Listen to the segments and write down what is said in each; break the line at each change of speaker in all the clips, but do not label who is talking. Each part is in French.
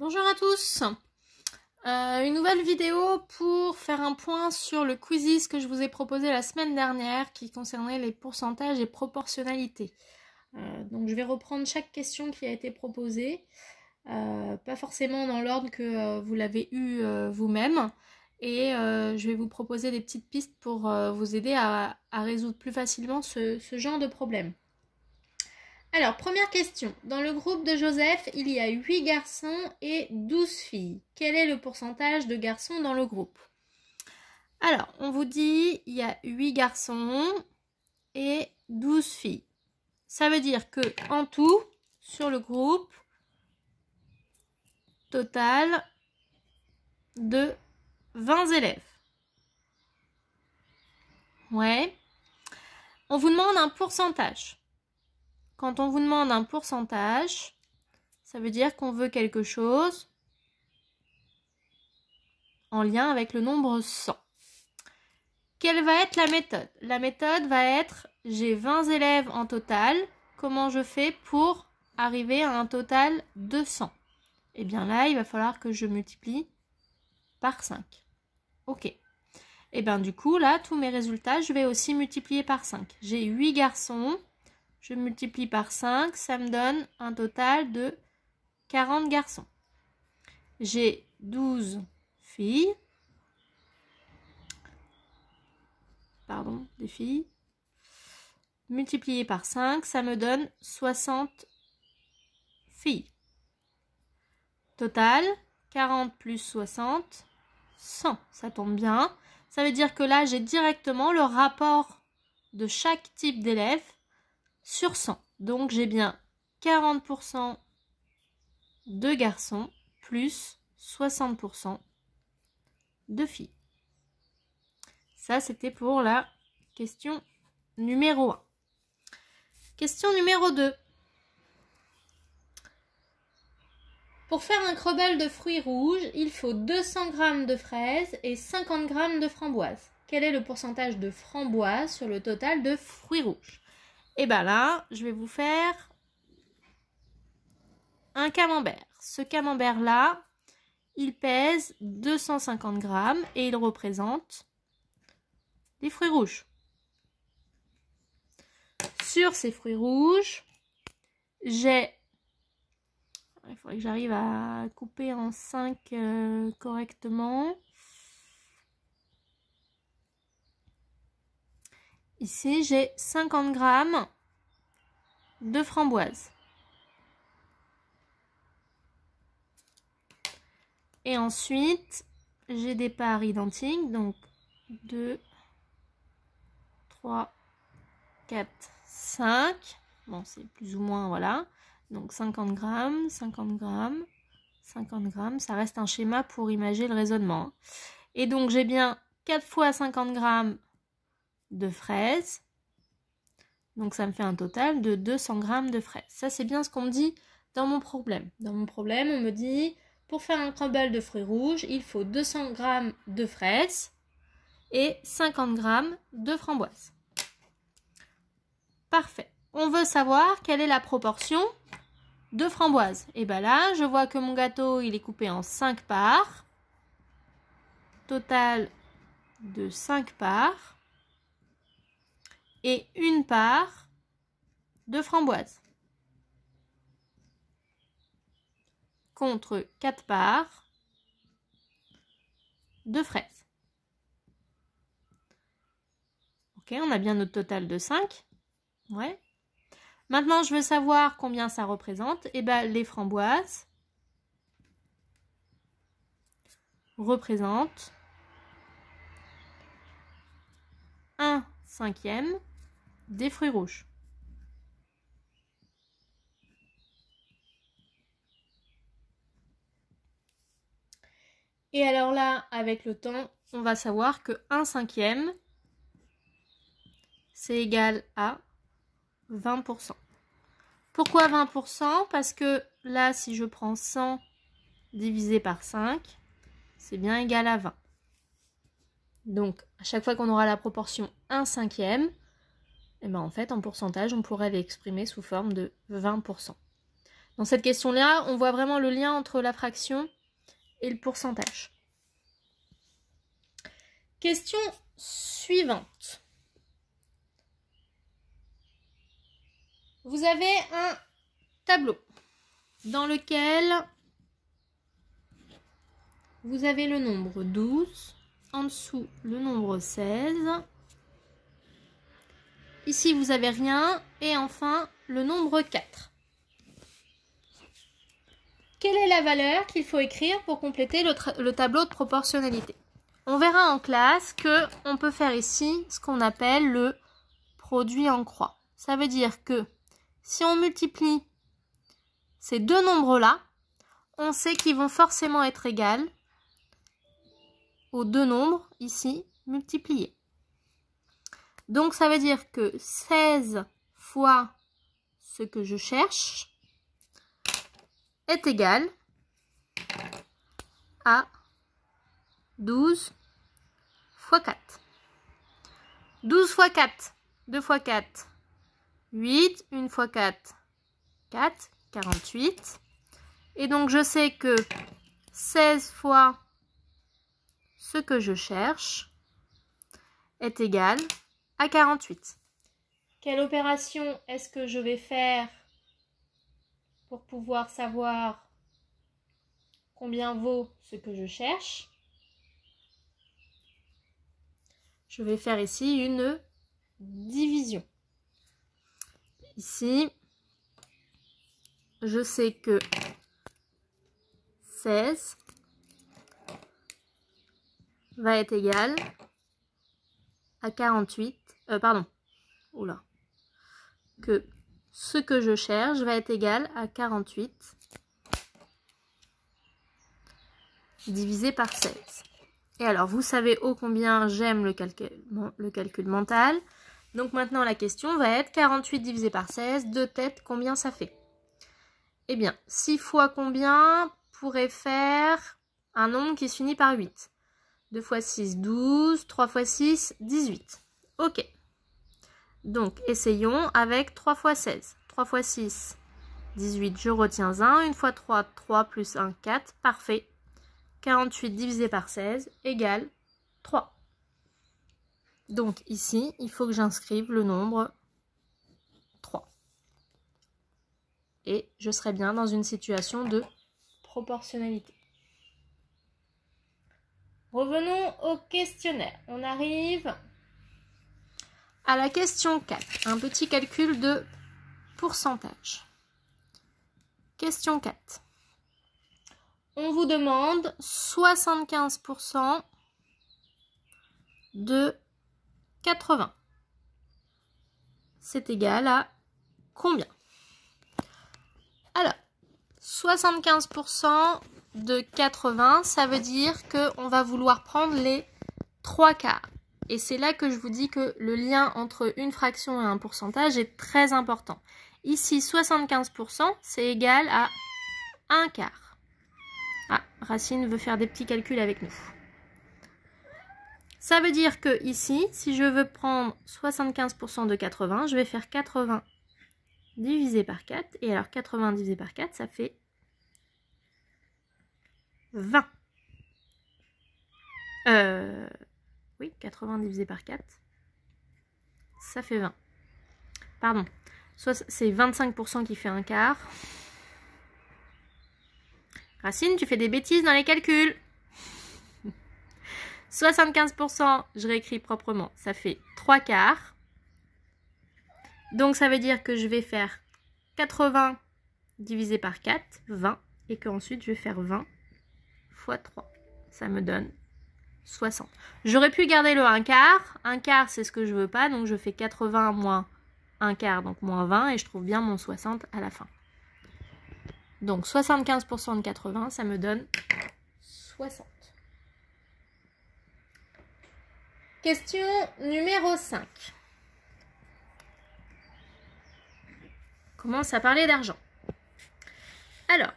Bonjour à tous euh, Une nouvelle vidéo pour faire un point sur le quiz que je vous ai proposé la semaine dernière qui concernait les pourcentages et proportionnalités. Euh, donc je vais reprendre chaque question qui a été proposée, euh, pas forcément dans l'ordre que vous l'avez eu vous-même, et je vais vous proposer des petites pistes pour vous aider à, résoudre plus facilement ce genre de problème. Alors, première question. Dans le groupe de Joseph, il y a 8 garçons et 12 filles. Quel est le pourcentage de garçons dans le groupe Alors, on vous dit, il y a 8 garçons et 12 filles. Ça veut dire que en tout, sur le groupe, total de 20 élèves. Ouais. On vous demande un pourcentage. Quand on vous demande un pourcentage, ça veut dire qu'on veut quelque chose en lien avec le nombre 100. Quelle va être la méthode La méthode va être j'ai 20 élèves en total, comment je fais pour arriver à un total de 100 Eh bien là, il va falloir que je multiplie par 5. Ok. Et eh bien du coup, là, tous mes résultats, je vais aussi multiplier par 5. J'ai 8 garçons, je multiplie par 5, ça me donne un total de 40 garçons. J'ai 12 filles. Pardon, des filles. Multiplié par 5, ça me donne 60 filles. Total, 40 plus 60, 100. Ça tombe bien. Ça veut dire que là, j'ai directement le rapport de chaque type d'élève sur 100. Donc j'ai bien 40% de garçons plus 60% de filles. Ça, c'était pour la question numéro 1. Question numéro 2. Pour faire un crebel de fruits rouges, il faut 200 g de fraises et 50 g de framboises. Quel est le pourcentage de framboises sur le total de fruits rouges et bien là, je vais vous faire un camembert. Ce camembert-là, il pèse 250 grammes et il représente des fruits rouges. Sur ces fruits rouges, j'ai... Il faudrait que j'arrive à couper en 5 euh, correctement. Ici, j'ai 50 grammes de framboises. Et ensuite, j'ai des parts identiques, donc 2, 3, 4, 5. Bon, c'est plus ou moins, voilà. Donc 50 grammes, 50 grammes, 50 grammes. Ça reste un schéma pour imager le raisonnement. Et donc j'ai bien 4 fois 50 grammes de fraises. Donc ça me fait un total de 200 g de fraises. Ça c'est bien ce qu'on me dit dans mon problème. Dans mon problème, on me dit pour faire un crumble de fruits rouges, il faut 200 g de fraises et 50 g de framboises. Parfait. On veut savoir quelle est la proportion de framboises. Et bien là, je vois que mon gâteau, il est coupé en 5 parts. Total de 5 parts et une part de framboise. Contre quatre parts de fraises. Ok, on a bien notre total de cinq. Ouais. Maintenant, je veux savoir combien ça représente. Et eh bien, les framboises représentent un cinquième des fruits rouges. Et alors là, avec le temps, on va savoir que 1 cinquième, c'est égal à 20%. Pourquoi 20% Parce que là, si je prends 100 divisé par 5, c'est bien égal à 20. Donc, à chaque fois qu'on aura la proportion 1 cinquième, eh ben, en fait en pourcentage on pourrait l'exprimer sous forme de 20%. Dans cette question-là, on voit vraiment le lien entre la fraction et le pourcentage. Question suivante. Vous avez un tableau dans lequel vous avez le nombre 12, en dessous le nombre 16 Ici, vous avez rien. Et enfin, le nombre 4. Quelle est la valeur qu'il faut écrire pour compléter le, tableau de proportionnalité On verra en classe que on peut faire ici ce qu'on appelle le produit en croix. Ça veut dire que si on multiplie ces deux nombres-là, on sait qu'ils vont forcément être égaux aux deux nombres ici multipliés. Donc ça veut dire que 16 fois ce que je cherche est égal à 12 fois 4. 12 fois 4, 2 fois 4, 8, 1 fois 4, 4, 48. Et donc je sais que 16 fois ce que je cherche est égal à 48. Quelle opération est-ce que je vais faire pour pouvoir savoir combien vaut ce que je cherche Je vais faire ici une division. Ici, je sais que 16 va être égal à 48 euh, pardon, oula, que ce que je cherche va être égal à 48 divisé par 7. Et alors, vous savez ô combien j'aime le, calcul, le calcul mental. Donc maintenant, la question va être 48 divisé par 16, de têtes, combien ça fait Eh bien, 6 fois combien pourrait faire un nombre qui se finit par 8 2 fois 6, 12. 3 fois 6, 18. Ok. Donc, essayons avec 3 fois 16. 3 fois 6, 18, je retiens 1. 1 fois 3, 3 plus 1, 4. Parfait. 48 divisé par 16 égale 3. Donc ici, il faut que j'inscrive le nombre 3. Et je serai bien dans une situation de proportionnalité. Revenons au questionnaire. On arrive à la question 4, un petit calcul de pourcentage. Question 4. On vous demande 75% de 80. C'est égal à combien Alors, 75% de 80, ça veut dire qu'on va vouloir prendre les trois quarts. Et c'est là que je vous dis que le lien entre une fraction et un pourcentage est très important. Ici, 75%, c'est égal à un quart. Ah, Racine veut faire des petits calculs avec nous. Ça veut dire que ici, si je veux prendre 75% de 80, je vais faire 80 divisé par 4. Et alors 80 divisé par 4, ça fait 20. Euh, oui, 80 divisé par 4, ça fait 20. Pardon, c'est 25% qui fait un quart. Racine, tu fais des bêtises dans les calculs. 75%, je réécris proprement, ça fait 3 quarts. Donc ça veut dire que je vais faire 80 divisé par 4, 20, et qu'ensuite je vais faire 20 fois 3. Ça me donne 60. J'aurais pu garder le 1 quart. 1 quart, c'est ce que je veux pas, donc je fais 80 moins 1 quart, donc moins 20, et je trouve bien mon 60 à la fin. Donc 75% de 80, ça me donne 60. Question numéro 5. Commence à parler d'argent. Alors,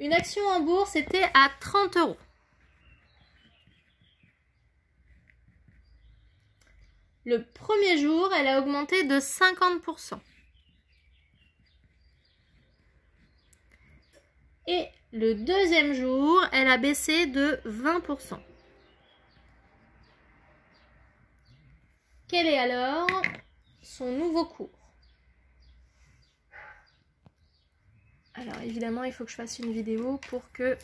une action en bourse était à 30 euros. Le premier jour, elle a augmenté de 50%. Et le deuxième jour, elle a baissé de 20%. Quel est alors son nouveau cours Alors évidemment, il faut que je fasse une vidéo pour que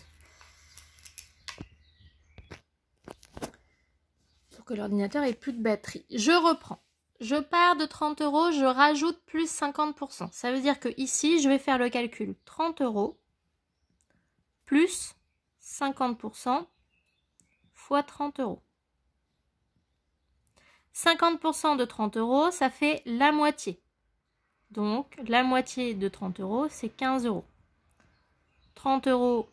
l'ordinateur ait plus de batterie. Je reprends. Je pars de 30 euros, je rajoute plus 50%. Ça veut dire que ici, je vais faire le calcul. 30 euros plus 50% fois 30 euros. 50% de 30 euros, ça fait la moitié. Donc, la moitié de 30 euros, c'est 15 euros. 30 euros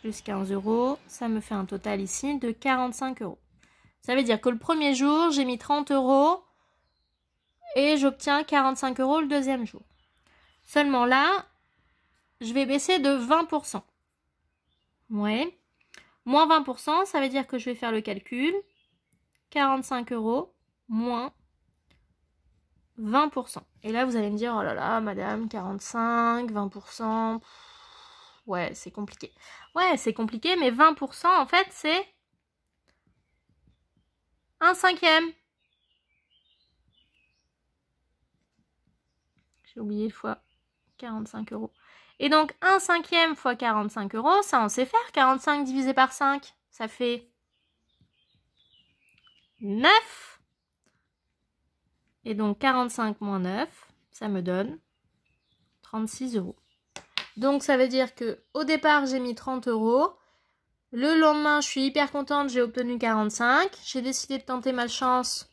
plus 15 euros, ça me fait un total ici de 45 euros. Ça veut dire que le premier jour, j'ai mis 30 euros et j'obtiens 45 euros le deuxième jour. Seulement là, je vais baisser de 20%. Ouais. Moins 20%, ça veut dire que je vais faire le calcul. 45 euros moins 20%. Et là, vous allez me dire, oh là là, madame, 45, 20%. ouais, c'est compliqué. Ouais, c'est compliqué, mais 20%, en fait, c'est un cinquième. J'ai oublié le fois 45 euros. Et donc, un cinquième fois 45 euros, ça on sait faire. 45 divisé par 5, ça fait 9. Et donc, 45 moins 9, ça me donne 36 euros. Donc, ça veut dire que au départ, j'ai mis 30 euros. Le lendemain, je suis hyper contente, j'ai obtenu 45. J'ai décidé de tenter ma chance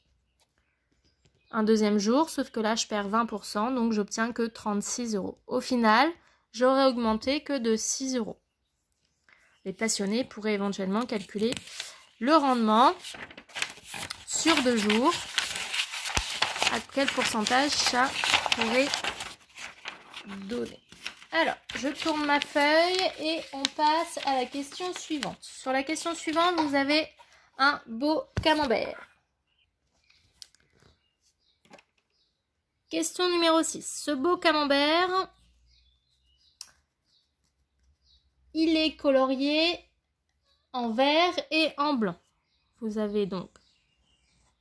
un deuxième jour, sauf que là, je perds 20%, donc j'obtiens que 36 euros. Au final, j'aurais augmenté que de 6 euros. Les passionnés pourraient éventuellement calculer le rendement sur deux jours. À quel pourcentage ça pourrait donner alors, je tourne ma feuille et on passe à la question suivante. Sur la question suivante, vous avez un beau camembert. Question numéro 6. Ce beau camembert, il est colorié en vert et en blanc. Vous avez donc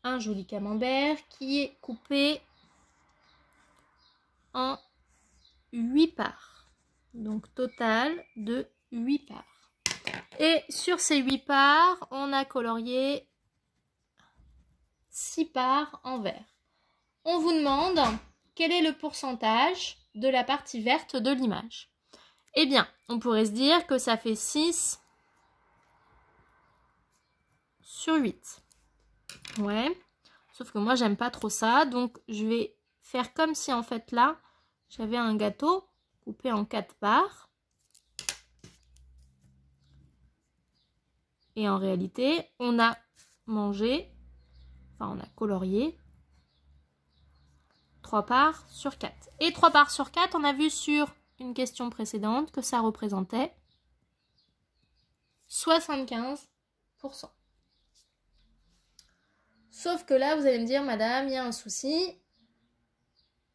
un joli camembert qui est coupé en 8 parts. Donc total de 8 parts. Et sur ces 8 parts, on a colorié 6 parts en vert. On vous demande quel est le pourcentage de la partie verte de l'image. Eh bien, on pourrait se dire que ça fait 6 sur 8. Ouais. Sauf que moi, j'aime pas trop ça. Donc, je vais faire comme si, en fait, là, j'avais un gâteau en quatre parts. Et en réalité, on a mangé, enfin on a colorié trois parts sur quatre Et trois parts sur quatre on a vu sur une question précédente que ça représentait 75%. Sauf que là, vous allez me dire, madame, il y a un souci,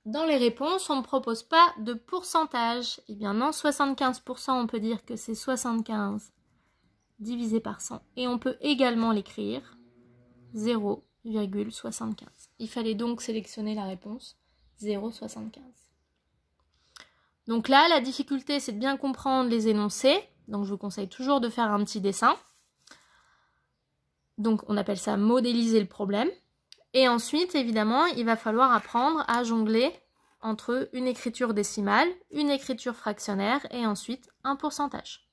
dans les réponses, on ne propose pas de pourcentage. Eh bien non, 75%, on peut dire que c'est 75 divisé par 100. Et on peut également l'écrire 0,75. Il fallait donc sélectionner la réponse 0,75. Donc là, la difficulté, c'est de bien comprendre les énoncés. Donc je vous conseille toujours de faire un petit dessin. Donc on appelle ça modéliser le problème. Et ensuite, évidemment, il va falloir apprendre à jongler entre une écriture décimale, une écriture fractionnaire et ensuite un pourcentage.